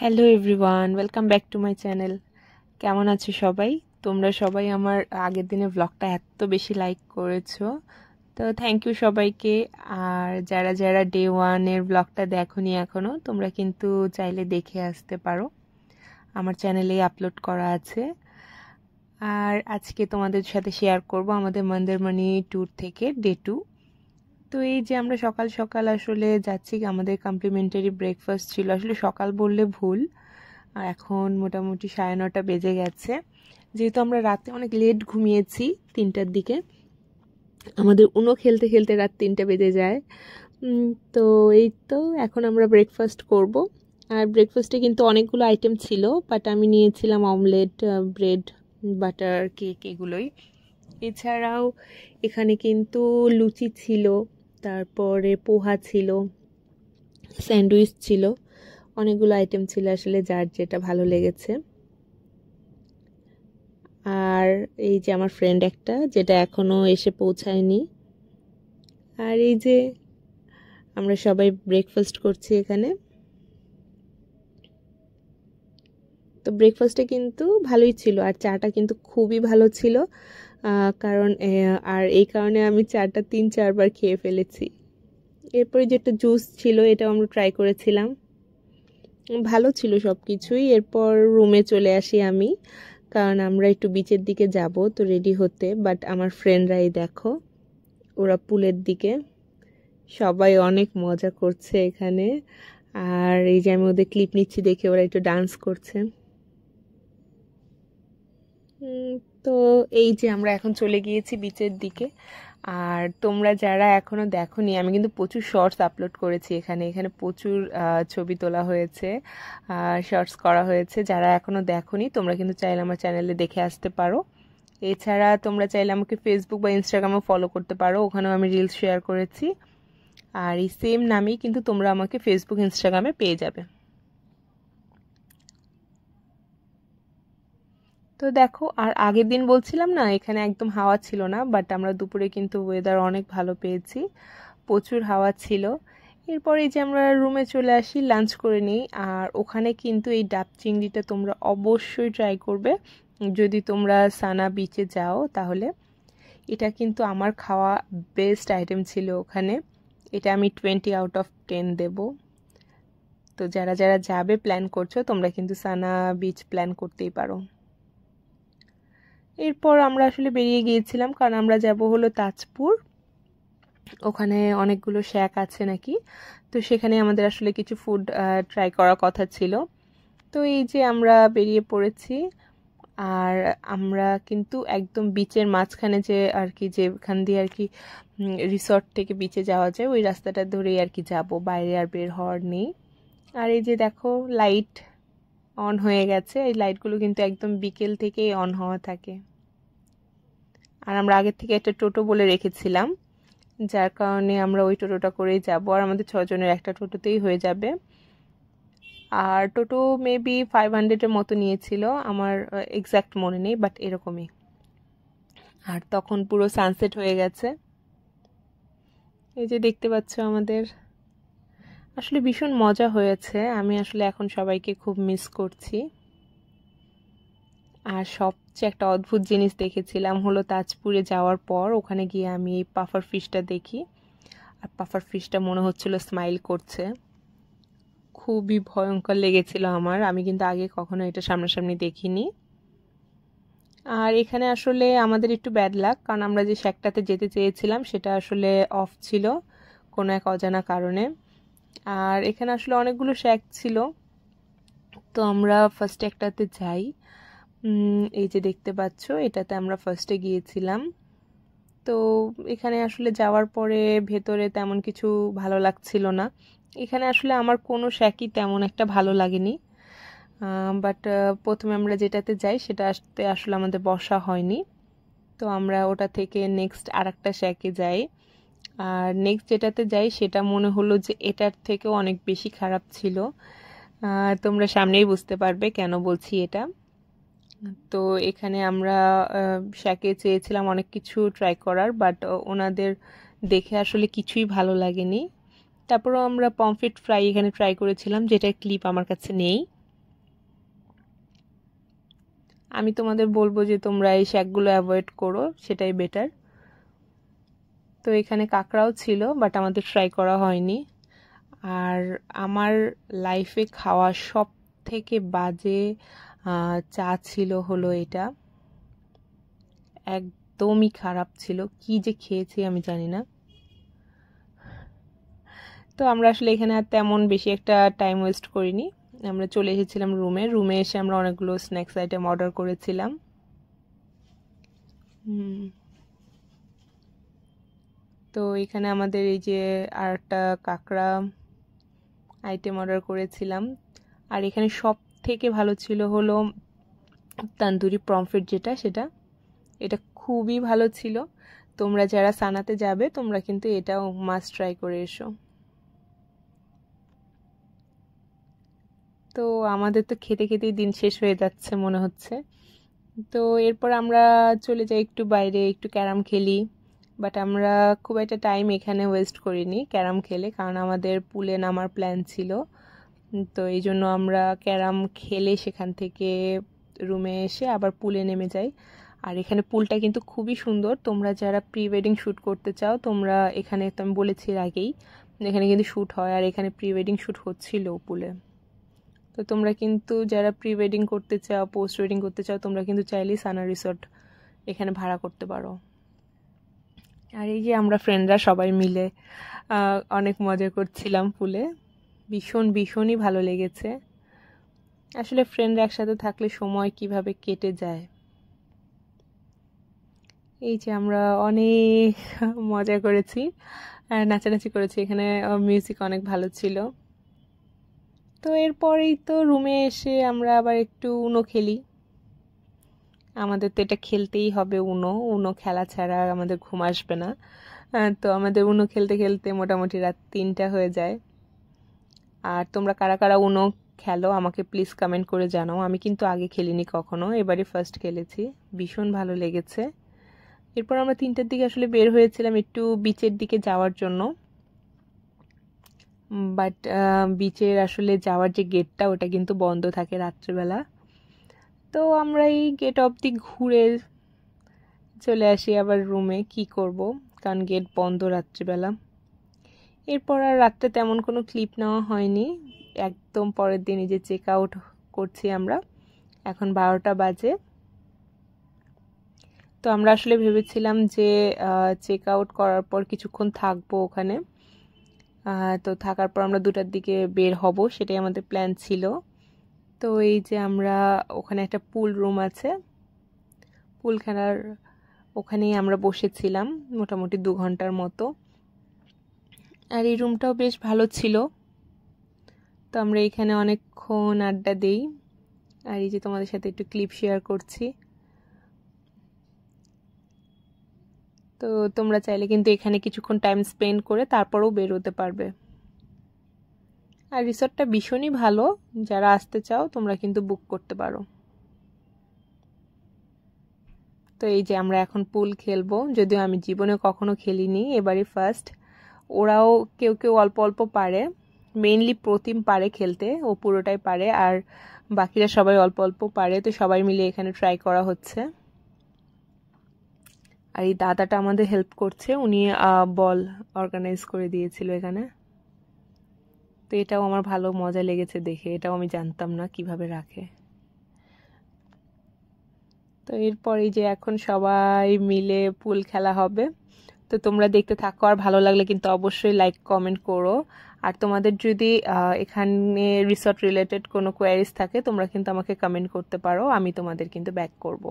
Hello everyone welcome back to my channel কেমন আছো সবাই তোমরা সবাই আমার আগের দিনের ব্লগটা এত বেশি লাইক করেছো তো থ্যাংক ইউ সবাইকে আর যারা যারা ডে ওয়ানের ব্লগটা দেখোনি এখনও তোমরা কিন্তু চাইলে দেখে আসতে পারো আমার চ্যানেলেই আপলোড করা আছে আর আজকে তোমাদের সাথে শেয়ার করব আমাদের মন্দারমণি ট্যুর থেকে ডে টু তো এই যে আমরা সকাল সকাল আসলে যাচ্ছি আমাদের কমপ্লিমেন্টারি ব্রেকফাস্ট ছিল আসলে সকাল বললে ভুল আর এখন মোটামুটি সাড়ে নটা বেজে গেছে যেহেতু আমরা রাতে অনেক লেট ঘুমিয়েছি তিনটার দিকে আমাদের উনো খেলতে খেলতে রাত তিনটা বেজে যায় তো এই তো এখন আমরা ব্রেকফাস্ট করব আর ব্রেকফাস্টে কিন্তু অনেকগুলো আইটেম ছিল বাট আমি নিয়েছিলাম অমলেট ব্রেড বাটার কেক এগুলোই এছাড়াও এখানে কিন্তু লুচি ছিল তারপরে পোহা ছিল স্যান্ডউইচ ছিল অনেকগুলো আইটেম ছিল আসলে যার যেটা ভালো লেগেছে আর এই যে আমার ফ্রেন্ড একটা যেটা এখনও এসে পৌঁছায়নি আর এই যে আমরা সবাই ব্রেকফাস্ট করছি এখানে তো ব্রেকফাস্টে কিন্তু ভালোই ছিল আর চাটা কিন্তু খুবই ভালো ছিল কারণ আর এই কারণে আমি চারটা তিন চারবার খেয়ে ফেলেছি এরপরে যেটা জুস ছিল এটাও আমরা ট্রাই করেছিলাম ভালো ছিল সব কিছুই এরপর রুমে চলে আসি আমি কারণ আমরা একটু বিচের দিকে যাব তো রেডি হতে বাট আমার ফ্রেন্ডরাই দেখো ওরা পুলের দিকে সবাই অনেক মজা করছে এখানে আর এই যে আমি ওদের ক্লিপ নিচ্ছি দেখে ওরা একটু ডান্স করছে তো এই যে আমরা এখন চলে গিয়েছি বিচের দিকে আর তোমরা যারা এখনও দেখোনি আমি কিন্তু প্রচুর শর্টস আপলোড করেছি এখানে এখানে প্রচুর ছবি তোলা হয়েছে শর্টস করা হয়েছে যারা এখনও দেখোনি তোমরা কিন্তু চাইলে আমার চ্যানেলে দেখে আসতে পারো এছাড়া তোমরা চাইলে আমাকে ফেসবুক বা ইনস্টাগ্রামও ফলো করতে পারো ওখানেও আমি রিলস শেয়ার করেছি আর এই সেম নামেই কিন্তু তোমরা আমাকে ফেসবুক ইনস্টাগ্রামে পেয়ে যাবে তো দেখো আর আগের দিন বলছিলাম না এখানে একদম হাওয়া ছিল না বাট আমরা দুপুরে কিন্তু ওয়েদার অনেক ভালো পেয়েছি প্রচুর হাওয়া ছিল এরপরে যে আমরা রুমে চলে আসি লাঞ্চ করে নিই আর ওখানে কিন্তু এই ডাব চিংড়িটা তোমরা অবশ্যই ট্রাই করবে যদি তোমরা সানা বিচে যাও তাহলে এটা কিন্তু আমার খাওয়া বেস্ট আইটেম ছিল ওখানে এটা আমি টোয়েন্টি আউট অফ টেন দেব তো যারা যারা যাবে প্ল্যান করছো তোমরা কিন্তু সানা বিচ প্ল্যান করতেই পারো এরপর আমরা আসলে বেরিয়ে গিয়েছিলাম কারণ আমরা যাব হলো তাজপুর ওখানে অনেকগুলো শ্যাক আছে নাকি তো সেখানে আমাদের আসলে কিছু ফুড ট্রাই করার কথা ছিল তো এই যে আমরা বেরিয়ে পড়েছি আর আমরা কিন্তু একদম বিচের মাঝখানে যে আর কি যেখান দিয়ে আর কি রিসর্ট থেকে বিচে যাওয়া যায় ওই রাস্তাটা ধরেই আর কি যাব বাইরে আর বের হওয়ার নেই আর এই যে দেখো লাইট অন হয়ে গেছে এই লাইটগুলো কিন্তু একদম বিকেল থেকেই অন হওয়া থাকে আর আমরা আগের থেকে একটা টোটো বলে রেখেছিলাম যার কারণে আমরা ওই টোটোটা করেই যাব আর আমাদের ছজনের একটা টোটোতেই হয়ে যাবে আর টোটো মেবি ফাইভ হান্ড্রেডের মতো নিয়েছিল আমার এক্স্যাক্ট মনে নেই বাট এরকমই আর তখন পুরো সানসেট হয়ে গেছে এই যে দেখতে পাচ্ছ আমাদের আসলে ভীষণ মজা হয়েছে আমি আসলে এখন সবাইকে খুব মিস করছি আর সবচেয়ে একটা অদ্ভুত জিনিস দেখেছিলাম হলো তাজপুরে যাওয়ার পর ওখানে গিয়ে আমি এই পাফার ফিশটা দেখি আর পাফার ফিশটা মনে হচ্ছিল স্মাইল করছে খুবই ভয়ঙ্কর লেগেছিল আমার আমি কিন্তু আগে কখনো এটা সামনাসামনি দেখিনি আর এখানে আসলে আমাদের একটু ব্যাড লাক কারণ আমরা যে শ্যাকটাতে যেতে চেয়েছিলাম সেটা আসলে অফ ছিল কোনো এক অজানা কারণে আর এখানে আসলে অনেকগুলো শ্যাক ছিল তো আমরা ফার্স্টে একটাতে যাই এই যে দেখতে পাচ্ছ এটাতে আমরা ফার্স্টে গিয়েছিলাম তো এখানে আসলে যাওয়ার পরে ভেতরে তেমন কিছু ভালো লাগছিল না এখানে আসলে আমার কোনো শ্যাকই তেমন একটা ভালো লাগেনি বাট প্রথমে আমরা যেটাতে যাই সেটা আসতে আসলে আমাদের বসা হয়নি তো আমরা ওটা থেকে নেক্সট আর একটা শ্যাকে যাই আর নেক্সট যেটাতে যাই সেটা মনে হলো যে এটার থেকেও অনেক বেশি খারাপ ছিল তোমরা সামনেই বুঝতে পারবে কেন বলছি এটা তো এখানে আমরা শ্যাকে চেয়েছিলাম অনেক কিছু ট্রাই করার বাট ওনাদের দেখে আসলে কিছুই ভালো লাগেনি তারপরও আমরা পমফিট ফ্রাই এখানে ট্রাই করেছিলাম যেটা ক্লিপ আমার কাছে নেই আমি তোমাদের বলবো যে তোমরা এই শ্যাকগুলো অ্যাভয়েড করো সেটাই বেটার তো এখানে কাঁকড়াও ছিল বাট আমাদের ট্রাই করা হয়নি আর আমার লাইফে খাওয়া সব থেকে বাজে চা ছিল হলো এটা একদমই খারাপ ছিল কি যে খেয়েছি আমি জানি না তো আমরা আসলে এখানে আর তেমন বেশি একটা টাইম ওয়েস্ট করিনি আমরা চলে এসেছিলাম রুমে রুমে এসে আমরা অনেকগুলো স্ন্যাক্স আইটেম অর্ডার করেছিলাম হুম তো এখানে আমাদের এই যে আর একটা কাঁকড়া আইটেম অর্ডার করেছিলাম আর এখানে সব থেকে ভালো ছিল হলো তান্দুরি প্রমফেট যেটা সেটা এটা খুবই ভালো ছিল তোমরা যারা সানাতে যাবে তোমরা কিন্তু এটাও মাস্ট ট্রাই করে এসো তো আমাদের তো খেতে খেতেই দিন শেষ হয়ে যাচ্ছে মনে হচ্ছে তো এরপর আমরা চলে যাই একটু বাইরে একটু ক্যারাম খেলি বাট আমরা খুব একটা টাইম এখানে ওয়েস্ট করিনি ক্যারাম খেলে কারণ আমাদের পুলে নামার প্ল্যান ছিল তো এই জন্য আমরা ক্যারাম খেলে সেখান থেকে রুমে এসে আবার পুলে নেমে যাই আর এখানে পুলটা কিন্তু খুবই সুন্দর তোমরা যারা প্রি ওয়েডিং শ্যুট করতে চাও তোমরা এখানে তো আমি বলেছি আগেই এখানে কিন্তু শ্যুট হয় আর এখানে প্রি ওয়েডিং শ্যুট হচ্ছিল পুলে তো তোমরা কিন্তু যারা প্রি ওয়েডিং করতে চাও পোস্ট ওয়েডিং করতে চাও তোমরা কিন্তু চাইলেই সানা রিসর্ট এখানে ভাড়া করতে পারো আর এই যে আমরা ফ্রেন্ডরা সবাই মিলে অনেক মজা করছিলাম পুলে ভীষণ ভীষণই ভালো লেগেছে আসলে ফ্রেন্ডরা একসাথে থাকলে সময় কিভাবে কেটে যায় এই যে আমরা অনেক মজা করেছি নাচানাচি করেছি এখানে মিউজিক অনেক ভালো ছিল তো এরপরেই তো রুমে এসে আমরা আবার একটু উনো খেলি আমাদের তো এটা খেলতেই হবে উনো উনো খেলা ছাড়া আমাদের ঘুম আসবে না তো আমাদের উনো খেলতে খেলতে মোটামুটি রাত তিনটা হয়ে যায় আর তোমরা কারা কারা উনো খেলো আমাকে প্লিজ কমেন্ট করে জানাও আমি কিন্তু আগে খেলিনি কখনো এবারে ফার্স্ট খেলেছি ভীষণ ভালো লেগেছে এরপর আমরা তিনটার দিকে আসলে বের হয়েছিলাম একটু বিচের দিকে যাওয়ার জন্য বাট বিচের আসলে যাওয়ার যে গেটটা ওটা কিন্তু বন্ধ থাকে রাত্রিবেলা তো আমরা এই গেট অবধি ঘুরে চলে আসি আবার রুমে কি করব কারণ গেট বন্ধ রাত্রিবেলা এরপর আর রাত্রে তেমন কোনো ক্লিপ নেওয়া হয়নি একদম পরের দিনই যে চেক আউট করছি আমরা এখন বারোটা বাজে তো আমরা আসলে ভেবেছিলাম যে চেক আউট করার পর কিছুক্ষণ থাকবো ওখানে তো থাকার পর আমরা দুটার দিকে বের হব সেটাই আমাদের প্ল্যান ছিল তো এই যে আমরা ওখানে একটা পুল রুম আছে পুল খেলার ওখানেই আমরা বসেছিলাম মোটামুটি দু ঘন্টার মতো আর এই রুমটাও বেশ ভালো ছিল তো আমরা এখানে অনেকক্ষণ আড্ডা দেই আর এই যে তোমাদের সাথে একটু ক্লিপ শেয়ার করছি তো তোমরা চাইলে কিন্তু এখানে কিছুক্ষণ টাইম স্পেন্ড করে তারপরেও বেরোতে পারবে আর রিসর্টটা ভীষণই ভালো যারা আসতে চাও তোমরা কিন্তু বুক করতে পারো তো এই যে আমরা এখন পুল খেলবো যদিও আমি জীবনে কখনো খেলিনি এবারই ফার্স্ট ওরাও কেউ কেউ অল্প অল্প পারে মেইনলি প্রতিম পারে খেলতে ও পুরোটাই পারে আর বাকিরা সবাই অল্প অল্প পারে তো সবাই মিলে এখানে ট্রাই করা হচ্ছে আর এই দাদাটা আমাদের হেল্প করছে উনি বল অর্গানাইজ করে দিয়েছিল এখানে তো এটাও আমার ভালো মজা লেগেছে দেখে এটাও আমি জানতাম না কিভাবে রাখে তো এরপরে যে এখন সবাই মিলে পুল খেলা হবে তো তোমরা দেখতে থাকো আর ভালো লাগলে কিন্তু অবশ্যই লাইক কমেন্ট করো আর তোমাদের যদি এখানে রিসর্ট রিলেটেড কোনো কোয়ারিজ থাকে তোমরা কিন্তু আমাকে কমেন্ট করতে পারো আমি তোমাদের কিন্তু ব্যাক করব।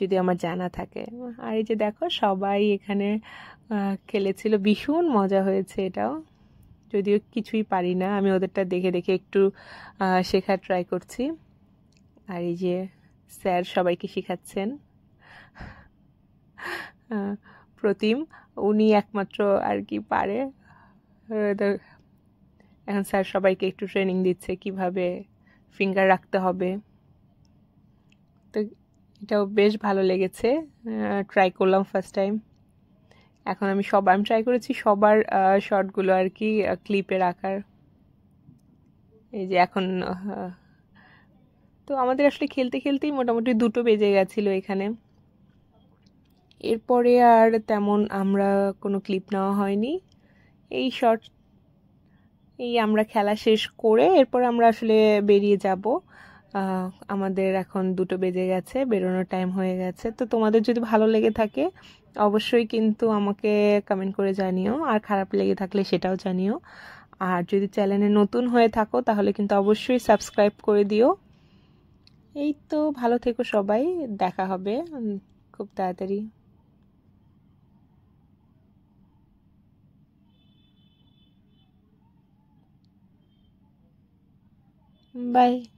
যদি আমার জানা থাকে আর এই যে দেখো সবাই এখানে খেলেছিল ভীষণ মজা হয়েছে এটাও যদিও কিছুই পারি না আমি ওদেরটা দেখে দেখে একটু শেখার ট্রাই করছি আর এই যে স্যার সবাইকে শেখাচ্ছেন প্রতিম উনি একমাত্র আর কি পারে এখন স্যার সবাইকে একটু ট্রেনিং দিচ্ছে কিভাবে ফিঙ্গার রাখতে হবে তো এটাও বেশ ভালো লেগেছে ট্রাই করলাম ফার্স্ট টাইম এখন আমি সব আমি ট্রাই করেছি সবার শর্টগুলো আর কি ক্লিপে রাখার এই যে এখন তো আমাদের আসলে খেলতে খেলতেই মোটামুটি দুটো বেজে গেছিলো এখানে এরপরে আর তেমন আমরা কোনো ক্লিপ নেওয়া হয়নি এই শর্ট এই আমরা খেলা শেষ করে এরপর আমরা আসলে বেরিয়ে যাব আমাদের এখন দুটো বেজে গেছে বেরোনোর টাইম হয়ে গেছে তো তোমাদের যদি ভালো লেগে থাকে অবশ্যই কিন্তু আমাকে কমেন্ট করে জানিও আর খারাপ লেগে থাকলে সেটাও জানিও আর যদি চ্যানেলে নতুন হয়ে থাকো তাহলে কিন্তু অবশ্যই সাবস্ক্রাইব করে দিও এই তো ভালো থেকো সবাই দেখা হবে খুব তাড়াতাড়ি বাই